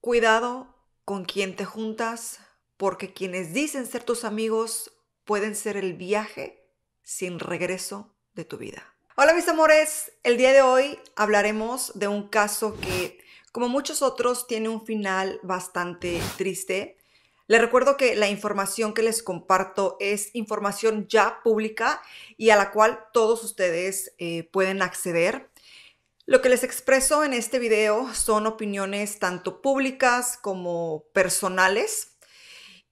Cuidado con quien te juntas, porque quienes dicen ser tus amigos pueden ser el viaje sin regreso de tu vida. Hola mis amores, el día de hoy hablaremos de un caso que, como muchos otros, tiene un final bastante triste. Les recuerdo que la información que les comparto es información ya pública y a la cual todos ustedes eh, pueden acceder. Lo que les expreso en este video son opiniones tanto públicas como personales.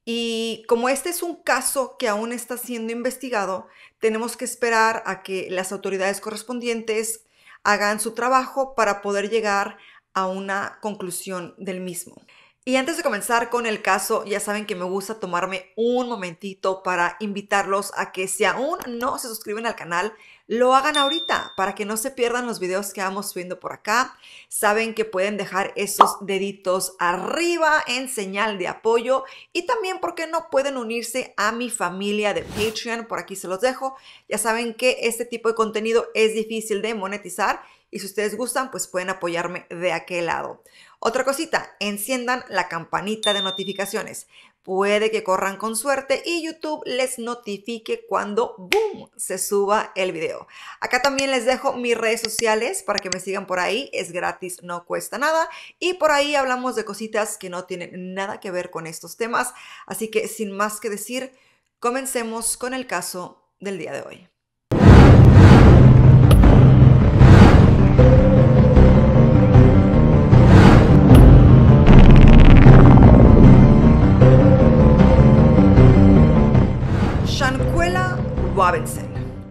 Y como este es un caso que aún está siendo investigado, tenemos que esperar a que las autoridades correspondientes hagan su trabajo para poder llegar a una conclusión del mismo. Y antes de comenzar con el caso, ya saben que me gusta tomarme un momentito para invitarlos a que si aún no se suscriben al canal, lo hagan ahorita para que no se pierdan los videos que vamos subiendo por acá. Saben que pueden dejar esos deditos arriba en señal de apoyo y también, porque no pueden unirse a mi familia de Patreon? Por aquí se los dejo. Ya saben que este tipo de contenido es difícil de monetizar y si ustedes gustan, pues pueden apoyarme de aquel lado. Otra cosita, enciendan la campanita de notificaciones. Puede que corran con suerte y YouTube les notifique cuando ¡boom! se suba el video. Acá también les dejo mis redes sociales para que me sigan por ahí. Es gratis, no cuesta nada. Y por ahí hablamos de cositas que no tienen nada que ver con estos temas. Así que sin más que decir, comencemos con el caso del día de hoy.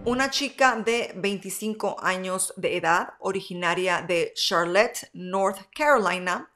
una chica de 25 años de edad, originaria de Charlotte, North Carolina,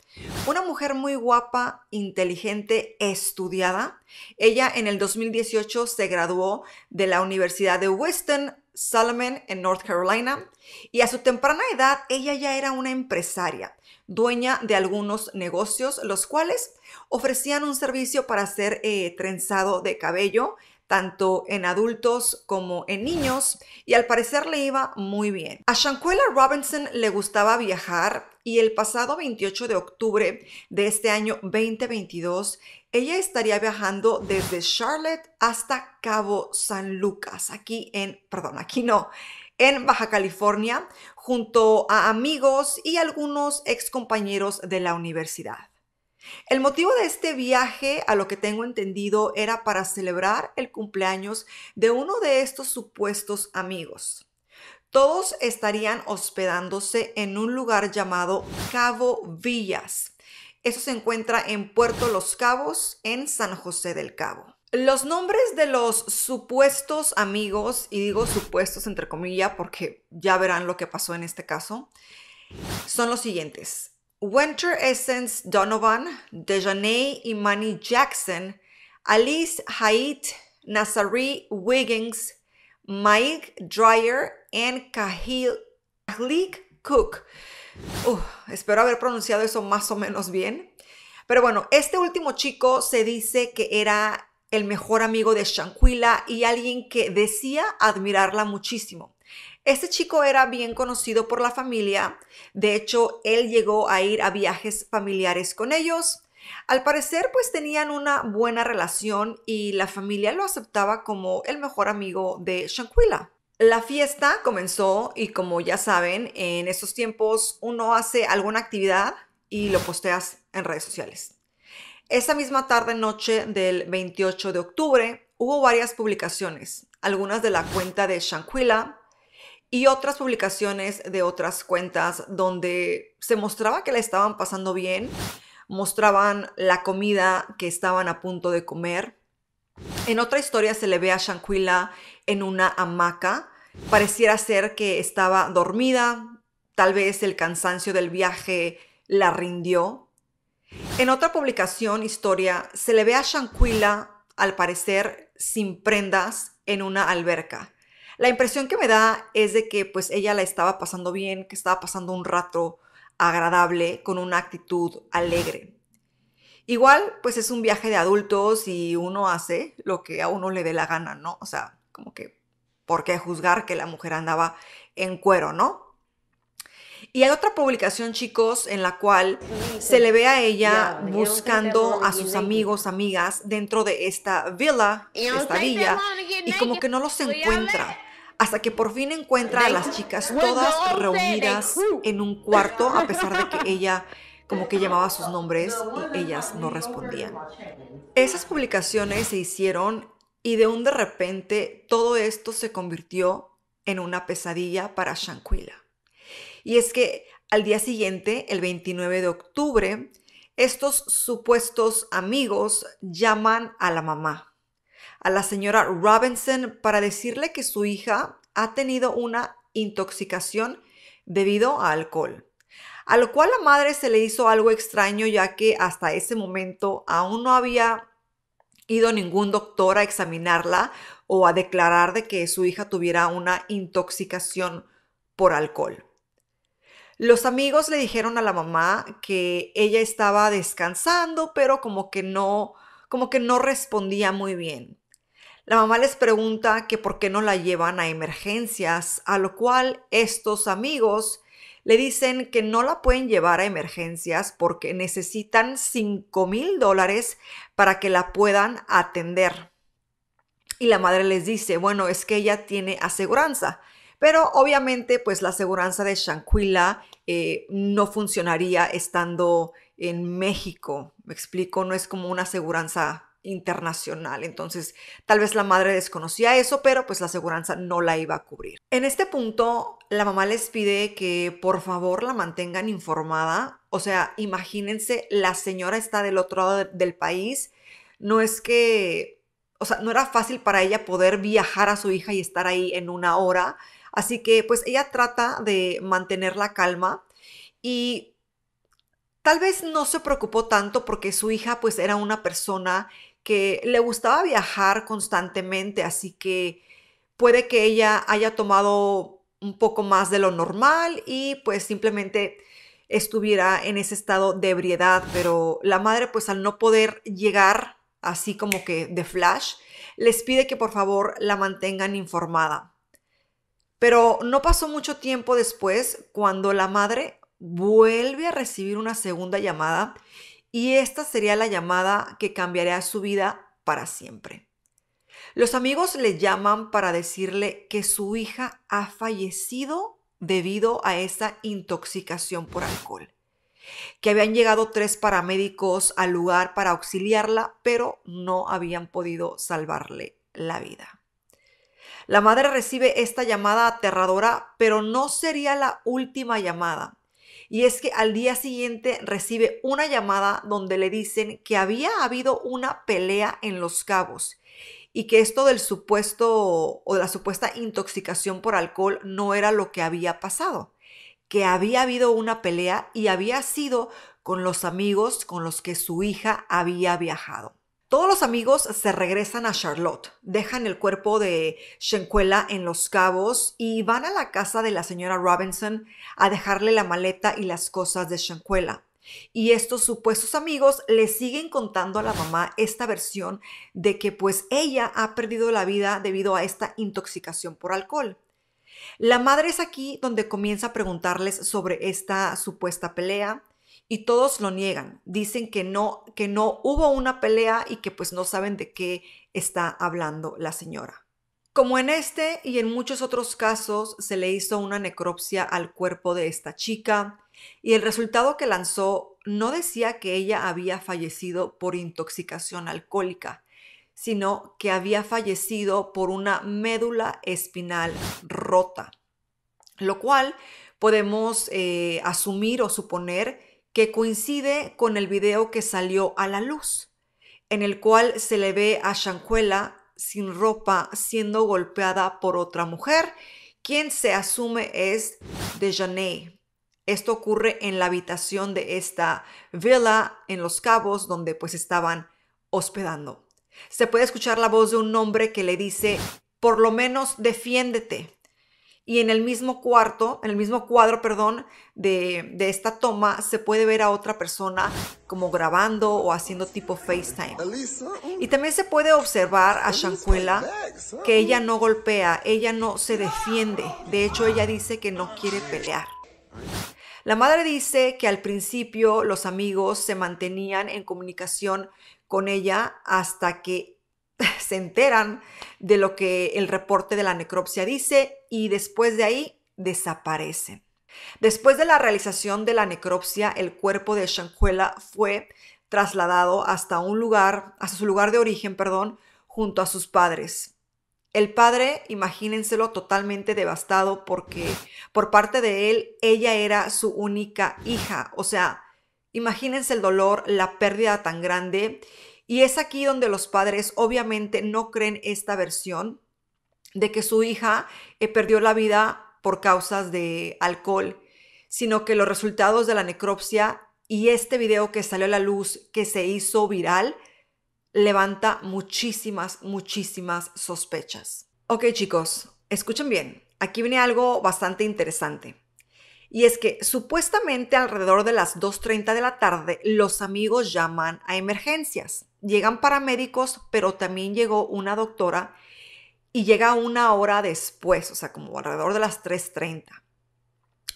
una mujer muy guapa, inteligente, estudiada. Ella en el 2018 se graduó de la Universidad de Western Salomon en North Carolina y a su temprana edad ella ya era una empresaria, dueña de algunos negocios, los cuales ofrecían un servicio para hacer eh, trenzado de cabello tanto en adultos como en niños, y al parecer le iba muy bien. A Shankuela Robinson le gustaba viajar y el pasado 28 de octubre de este año 2022, ella estaría viajando desde Charlotte hasta Cabo San Lucas, aquí en, perdón, aquí no, en Baja California, junto a amigos y algunos excompañeros de la universidad. El motivo de este viaje, a lo que tengo entendido, era para celebrar el cumpleaños de uno de estos supuestos amigos. Todos estarían hospedándose en un lugar llamado Cabo Villas. Eso se encuentra en Puerto Los Cabos, en San José del Cabo. Los nombres de los supuestos amigos, y digo supuestos entre comillas porque ya verán lo que pasó en este caso, son los siguientes. Winter Essence Donovan, Dejanay Imani Jackson, Alice Haidt, Nazari Wiggins, Mike Dreyer and Kahil Cook. espero haber pronunciado eso más o menos bien. Pero bueno, este último chico se dice que era el mejor amigo de Shanquila y alguien que decía admirarla muchísimo. Este chico era bien conocido por la familia, de hecho él llegó a ir a viajes familiares con ellos. Al parecer pues tenían una buena relación y la familia lo aceptaba como el mejor amigo de Shanquila. La fiesta comenzó y como ya saben, en estos tiempos uno hace alguna actividad y lo posteas en redes sociales. Esa misma tarde noche del 28 de octubre hubo varias publicaciones, algunas de la cuenta de Shanquila, y otras publicaciones de otras cuentas donde se mostraba que la estaban pasando bien, mostraban la comida que estaban a punto de comer. En otra historia se le ve a Shanquila en una hamaca. Pareciera ser que estaba dormida, tal vez el cansancio del viaje la rindió. En otra publicación, historia, se le ve a Shanquila, al parecer, sin prendas en una alberca. La impresión que me da es de que pues ella la estaba pasando bien, que estaba pasando un rato agradable, con una actitud alegre. Igual, pues es un viaje de adultos y uno hace lo que a uno le dé la gana, ¿no? O sea, como que, ¿por qué juzgar que la mujer andaba en cuero, ¿no? Y hay otra publicación, chicos, en la cual se le ve a ella buscando a sus amigos, amigas dentro de esta villa, esta villa, y como que no los encuentra hasta que por fin encuentra a las chicas todas reunidas en un cuarto, a pesar de que ella como que llamaba sus nombres y ellas no respondían. Esas publicaciones se hicieron y de un de repente todo esto se convirtió en una pesadilla para Shanquila. Y es que al día siguiente, el 29 de octubre, estos supuestos amigos llaman a la mamá, a la señora Robinson, para decirle que su hija ha tenido una intoxicación debido a alcohol. A lo cual la madre se le hizo algo extraño ya que hasta ese momento aún no había ido ningún doctor a examinarla o a declarar de que su hija tuviera una intoxicación por alcohol. Los amigos le dijeron a la mamá que ella estaba descansando, pero como que no, como que no respondía muy bien. La mamá les pregunta que por qué no la llevan a emergencias, a lo cual estos amigos le dicen que no la pueden llevar a emergencias porque necesitan 5 mil dólares para que la puedan atender. Y la madre les dice, bueno, es que ella tiene aseguranza. Pero obviamente, pues la seguridad de Shanquila eh, no funcionaría estando en México. Me explico, no es como una aseguranza internacional. Entonces, tal vez la madre desconocía eso, pero pues la seguridad no la iba a cubrir. En este punto, la mamá les pide que por favor la mantengan informada. O sea, imagínense, la señora está del otro lado del país. No es que, o sea, no era fácil para ella poder viajar a su hija y estar ahí en una hora. Así que pues ella trata de mantener la calma y tal vez no se preocupó tanto porque su hija pues era una persona que le gustaba viajar constantemente, así que puede que ella haya tomado un poco más de lo normal y pues simplemente estuviera en ese estado de ebriedad, pero la madre pues al no poder llegar así como que de flash, les pide que por favor la mantengan informada. Pero no pasó mucho tiempo después cuando la madre vuelve a recibir una segunda llamada y esta sería la llamada que cambiaría su vida para siempre. Los amigos le llaman para decirle que su hija ha fallecido debido a esa intoxicación por alcohol, que habían llegado tres paramédicos al lugar para auxiliarla, pero no habían podido salvarle la vida. La madre recibe esta llamada aterradora, pero no sería la última llamada. Y es que al día siguiente recibe una llamada donde le dicen que había habido una pelea en Los Cabos y que esto del supuesto o la supuesta intoxicación por alcohol no era lo que había pasado, que había habido una pelea y había sido con los amigos con los que su hija había viajado. Todos los amigos se regresan a Charlotte, dejan el cuerpo de Shencuela en Los Cabos y van a la casa de la señora Robinson a dejarle la maleta y las cosas de Shencuela. Y estos supuestos amigos le siguen contando a la mamá esta versión de que pues ella ha perdido la vida debido a esta intoxicación por alcohol. La madre es aquí donde comienza a preguntarles sobre esta supuesta pelea, y todos lo niegan. Dicen que no, que no hubo una pelea y que pues no saben de qué está hablando la señora. Como en este y en muchos otros casos, se le hizo una necropsia al cuerpo de esta chica y el resultado que lanzó no decía que ella había fallecido por intoxicación alcohólica, sino que había fallecido por una médula espinal rota, lo cual podemos eh, asumir o suponer que coincide con el video que salió a la luz, en el cual se le ve a Shankuela sin ropa siendo golpeada por otra mujer, quien se asume es Dejanay. Esto ocurre en la habitación de esta Vela en Los Cabos donde pues estaban hospedando. Se puede escuchar la voz de un hombre que le dice, por lo menos defiéndete. Y en el mismo cuarto, en el mismo cuadro, perdón, de, de esta toma, se puede ver a otra persona como grabando o haciendo tipo FaceTime. Y también se puede observar a Shankuela ¿ah? que ella no golpea, ella no se defiende. De hecho, ella dice que no quiere pelear. La madre dice que al principio los amigos se mantenían en comunicación con ella hasta que se enteran de lo que el reporte de la necropsia dice y después de ahí desaparecen. Después de la realización de la necropsia, el cuerpo de Shankuela fue trasladado hasta un lugar, hasta su lugar de origen, perdón, junto a sus padres. El padre, imagínenselo totalmente devastado porque por parte de él ella era su única hija, o sea, imagínense el dolor, la pérdida tan grande y es aquí donde los padres obviamente no creen esta versión de que su hija eh, perdió la vida por causas de alcohol, sino que los resultados de la necropsia y este video que salió a la luz, que se hizo viral, levanta muchísimas, muchísimas sospechas. Ok chicos, escuchen bien, aquí viene algo bastante interesante. Y es que supuestamente alrededor de las 2.30 de la tarde los amigos llaman a emergencias llegan paramédicos, pero también llegó una doctora y llega una hora después, o sea, como alrededor de las 3.30.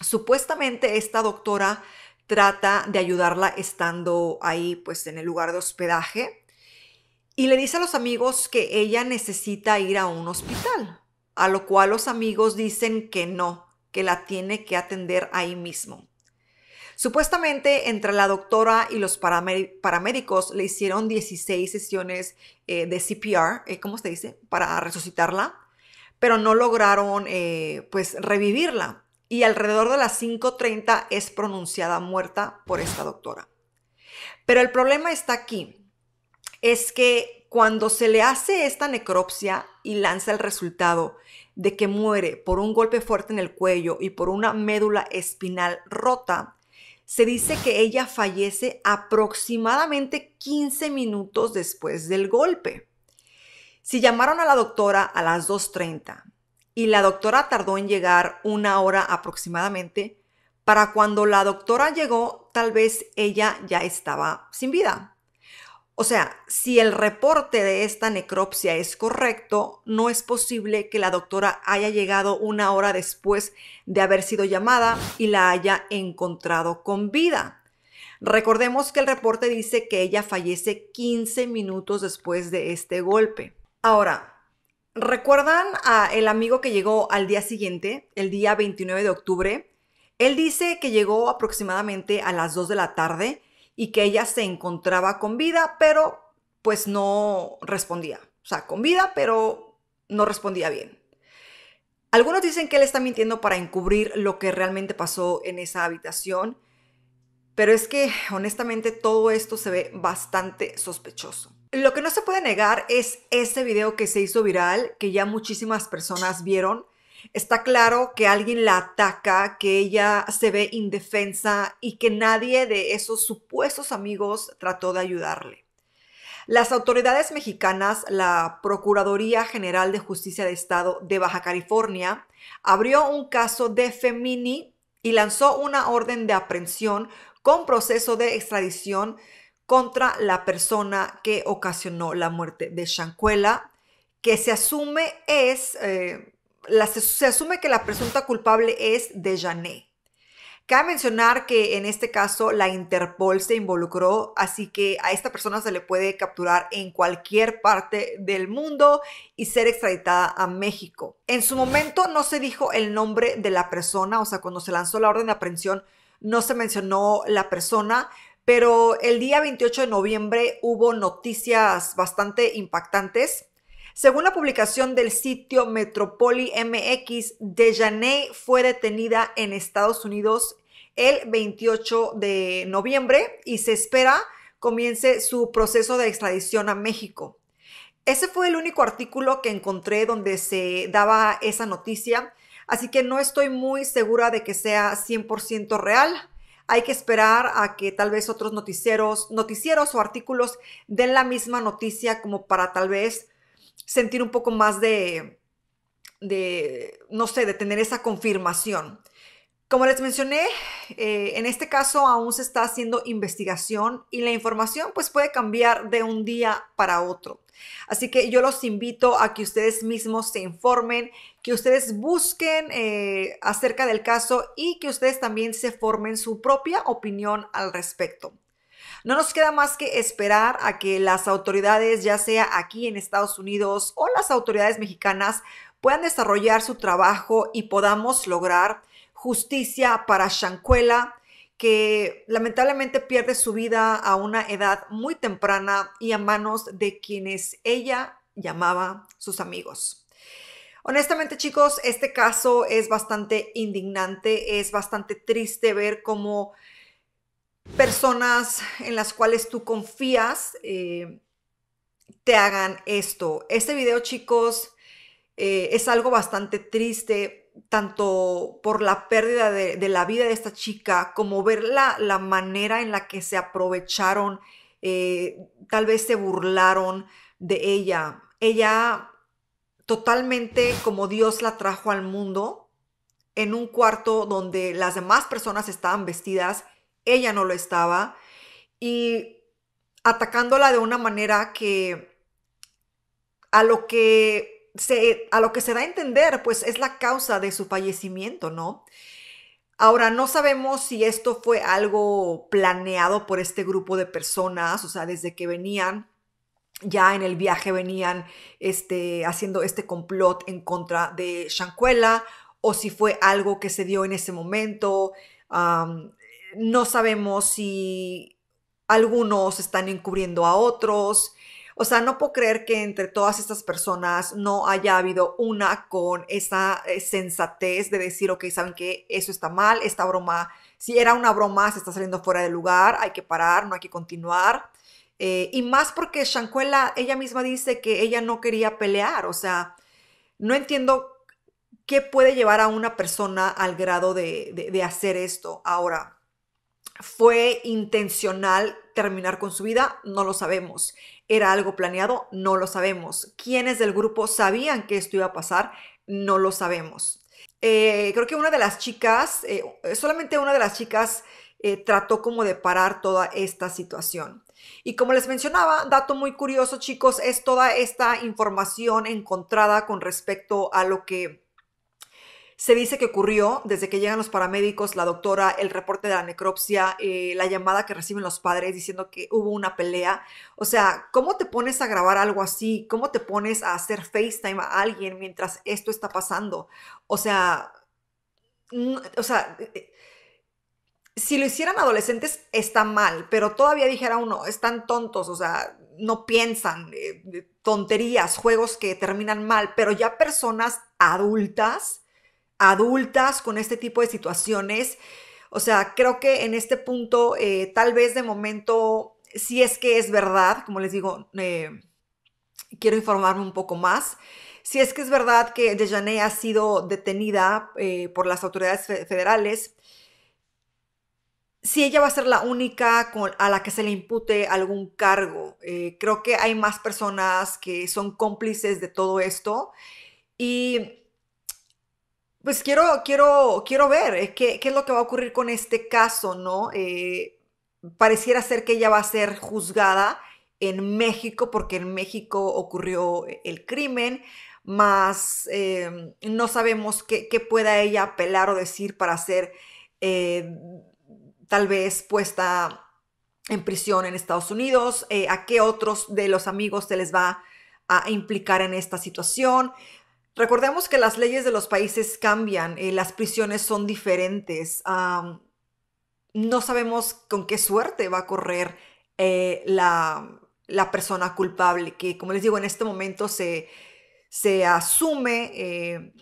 Supuestamente esta doctora trata de ayudarla estando ahí, pues en el lugar de hospedaje, y le dice a los amigos que ella necesita ir a un hospital, a lo cual los amigos dicen que no, que la tiene que atender ahí mismo. Supuestamente entre la doctora y los paramédicos le hicieron 16 sesiones eh, de CPR, eh, ¿cómo se dice? Para resucitarla, pero no lograron eh, pues revivirla. Y alrededor de las 5.30 es pronunciada muerta por esta doctora. Pero el problema está aquí, es que cuando se le hace esta necropsia y lanza el resultado de que muere por un golpe fuerte en el cuello y por una médula espinal rota, se dice que ella fallece aproximadamente 15 minutos después del golpe. Si llamaron a la doctora a las 2.30 y la doctora tardó en llegar una hora aproximadamente, para cuando la doctora llegó tal vez ella ya estaba sin vida. O sea, si el reporte de esta necropsia es correcto, no es posible que la doctora haya llegado una hora después de haber sido llamada y la haya encontrado con vida. Recordemos que el reporte dice que ella fallece 15 minutos después de este golpe. Ahora, ¿recuerdan al el amigo que llegó al día siguiente, el día 29 de octubre? Él dice que llegó aproximadamente a las 2 de la tarde y que ella se encontraba con vida, pero pues no respondía. O sea, con vida, pero no respondía bien. Algunos dicen que él está mintiendo para encubrir lo que realmente pasó en esa habitación, pero es que honestamente todo esto se ve bastante sospechoso. Lo que no se puede negar es ese video que se hizo viral, que ya muchísimas personas vieron, Está claro que alguien la ataca, que ella se ve indefensa y que nadie de esos supuestos amigos trató de ayudarle. Las autoridades mexicanas, la Procuraduría General de Justicia de Estado de Baja California, abrió un caso de Femini y lanzó una orden de aprehensión con proceso de extradición contra la persona que ocasionó la muerte de chancuela que se asume es eh, se asume que la presunta culpable es Dejané. Cabe mencionar que en este caso la Interpol se involucró, así que a esta persona se le puede capturar en cualquier parte del mundo y ser extraditada a México. En su momento no se dijo el nombre de la persona, o sea, cuando se lanzó la orden de aprehensión no se mencionó la persona, pero el día 28 de noviembre hubo noticias bastante impactantes. Según la publicación del sitio Metropoli MX, Dejané fue detenida en Estados Unidos el 28 de noviembre y se espera comience su proceso de extradición a México. Ese fue el único artículo que encontré donde se daba esa noticia, así que no estoy muy segura de que sea 100% real. Hay que esperar a que tal vez otros noticieros, noticieros o artículos den la misma noticia como para tal vez sentir un poco más de, no sé, de tener esa confirmación. Como les mencioné, eh, en este caso aún se está haciendo investigación y la información pues puede cambiar de un día para otro. Así que yo los invito a que ustedes mismos se informen, que ustedes busquen eh, acerca del caso y que ustedes también se formen su propia opinión al respecto. No nos queda más que esperar a que las autoridades, ya sea aquí en Estados Unidos o las autoridades mexicanas, puedan desarrollar su trabajo y podamos lograr justicia para Shankuela, que lamentablemente pierde su vida a una edad muy temprana y a manos de quienes ella llamaba sus amigos. Honestamente chicos, este caso es bastante indignante, es bastante triste ver cómo personas en las cuales tú confías eh, te hagan esto. Este video, chicos, eh, es algo bastante triste, tanto por la pérdida de, la vida de esta chica, como ver la, manera en la que se aprovecharon, eh, tal vez se burlaron de ella. Ella totalmente como Dios la trajo al mundo, en un cuarto donde las demás personas estaban vestidas ella no lo estaba, y atacándola de una manera que a lo que se, a lo que se da a entender, pues es la causa de su fallecimiento, ¿no? Ahora, no sabemos si esto fue algo planeado por este grupo de personas, o sea, desde que venían, ya en el viaje venían este, haciendo este complot en contra de Shankuela, o si fue algo que se dio en ese momento, no sabemos si algunos están encubriendo a otros. O sea, no puedo creer que entre todas estas personas no haya habido una con esa eh, sensatez de decir, ok, saben que eso está mal, esta broma, si era una broma, se está saliendo fuera de lugar, hay que parar, no hay que continuar. Eh, y más porque Shankuela, ella misma dice que ella no quería pelear, o sea, no entiendo qué puede llevar a una persona al grado de hacer esto. Ahora, ¿Fue intencional terminar con su vida? No lo sabemos. ¿Era algo planeado? No lo sabemos. ¿Quiénes del grupo sabían que esto iba a pasar? No lo sabemos. Eh, creo que una de las chicas, eh, solamente una de las chicas eh, trató como de parar toda esta situación. Y como les mencionaba, dato muy curioso chicos, es toda esta información encontrada con respecto a lo que se dice que ocurrió desde que llegan los paramédicos, la doctora, el reporte de la necropsia, eh, la llamada que reciben los padres diciendo que hubo una pelea. O sea, ¿cómo te pones a grabar algo así? ¿Cómo te pones a hacer FaceTime a alguien mientras esto está pasando? O sea, mm, o sea... Eh, eh, si lo hicieran adolescentes está mal, pero todavía dijera uno, están tontos, o sea, no piensan, tonterías, juegos que terminan mal, pero ya personas adultas, adultas con este tipo de situaciones. O sea, creo que en este punto, eh, tal vez de momento, si es que es verdad, como les digo, eh, quiero informarme un poco más. Si es que es verdad que Dejané ha sido detenida eh, por las autoridades federales, si ella va a ser la única a la que se le impute algún cargo, creo que hay más personas que son cómplices de todo esto. Y pues quiero, quiero, quiero ver eh, qué, es lo que va a ocurrir con este caso, ¿no? Eh, pareciera ser que ella va a ser juzgada en México, porque en México ocurrió el crimen, más em, no sabemos qué, pueda ella apelar o decir para ser eh, tal vez puesta en prisión en Estados Unidos, a qué otros de los amigos se les va a implicar en esta situación. Recordemos que las leyes de los países cambian, eh, las prisiones son diferentes. no sabemos con qué suerte va a correr eh, la, persona culpable, que como les digo, en este momento se, asume eh,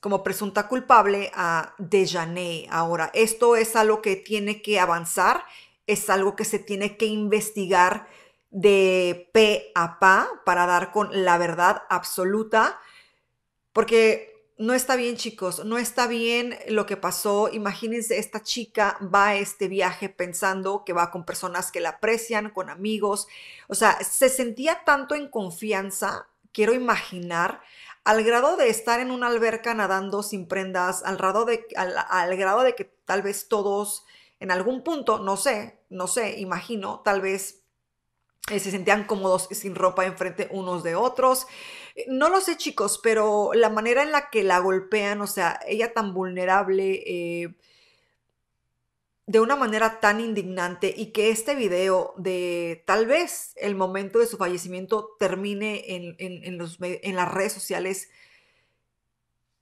como presunta culpable a Dejané. Ahora, esto es algo que tiene que avanzar, es algo que se tiene que investigar de pe a pa para dar con la verdad absoluta. Porque no está bien, chicos, no está bien lo que pasó. Imagínense, esta chica va a este viaje pensando que va con personas que la aprecian, con amigos. O sea, se sentía tanto en confianza, quiero imaginar, al grado de estar en una alberca nadando sin prendas, al grado de, al, grado de que tal vez todos en algún punto, no sé, no sé, imagino, tal vez eh, se sentían cómodos sin ropa enfrente unos de otros. Eh, no lo sé chicos, pero la manera en la que la golpean, o sea, ella tan vulnerable, eh, de una manera tan indignante y que este video de tal vez el momento de su fallecimiento termine en, en, en las redes sociales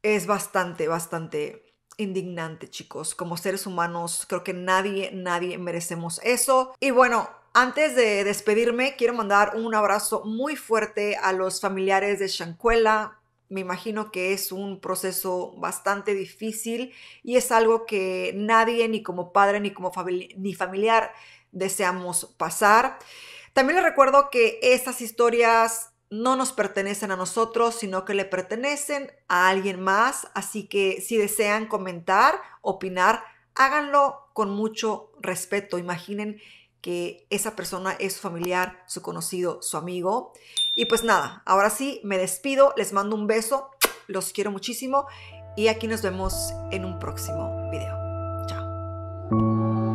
es bastante, bastante indignante chicos. Como seres humanos creo que nadie, nadie merecemos eso. Y bueno, antes de despedirme, quiero mandar un abrazo muy fuerte a los familiares de Shankuela. Me imagino que es un proceso bastante difícil y es algo que nadie, ni como padre, ni como ni familiar, deseamos pasar. También les recuerdo que estas historias no nos pertenecen a nosotros, sino que le pertenecen a alguien más. Así que si desean comentar, opinar, háganlo con mucho respeto. Imaginen que esa persona es su familiar, su conocido, su amigo. Y pues nada, ahora sí, me despido, les mando un beso, los quiero muchísimo y aquí nos vemos en un próximo video. Chao.